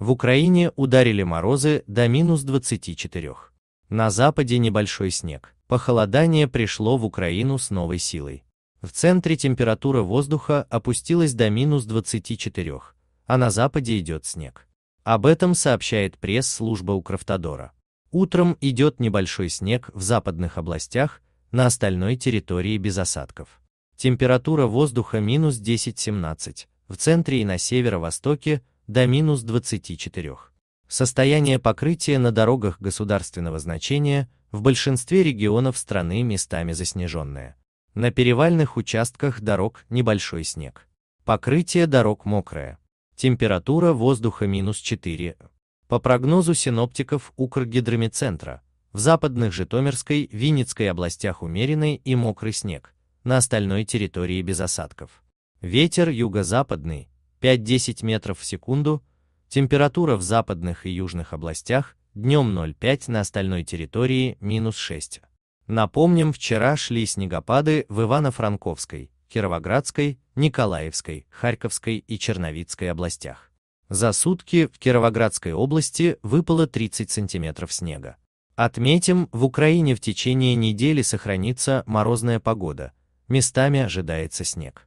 В Украине ударили морозы до минус 24. На западе небольшой снег. Похолодание пришло в Украину с новой силой. В центре температура воздуха опустилась до минус 24, а на западе идет снег. Об этом сообщает пресс-служба Укравтодора. Утром идет небольшой снег в западных областях, на остальной территории без осадков. Температура воздуха минус 10-17, в центре и на северо-востоке до минус 24. Состояние покрытия на дорогах государственного значения в большинстве регионов страны местами заснеженное. На перевальных участках дорог небольшой снег. Покрытие дорог мокрое. Температура воздуха минус 4. По прогнозу синоптиков Укргидромедцентра, в западных Житомирской, Винницкой областях умеренный и мокрый снег, на остальной территории без осадков. Ветер юго-западный, 5-10 метров в секунду, температура в западных и южных областях днем 0,5 на остальной территории минус 6. Напомним, вчера шли снегопады в Ивано-Франковской, Кировоградской, Николаевской, Харьковской и Черновицкой областях. За сутки в Кировоградской области выпало 30 сантиметров снега. Отметим, в Украине в течение недели сохранится морозная погода, местами ожидается снег.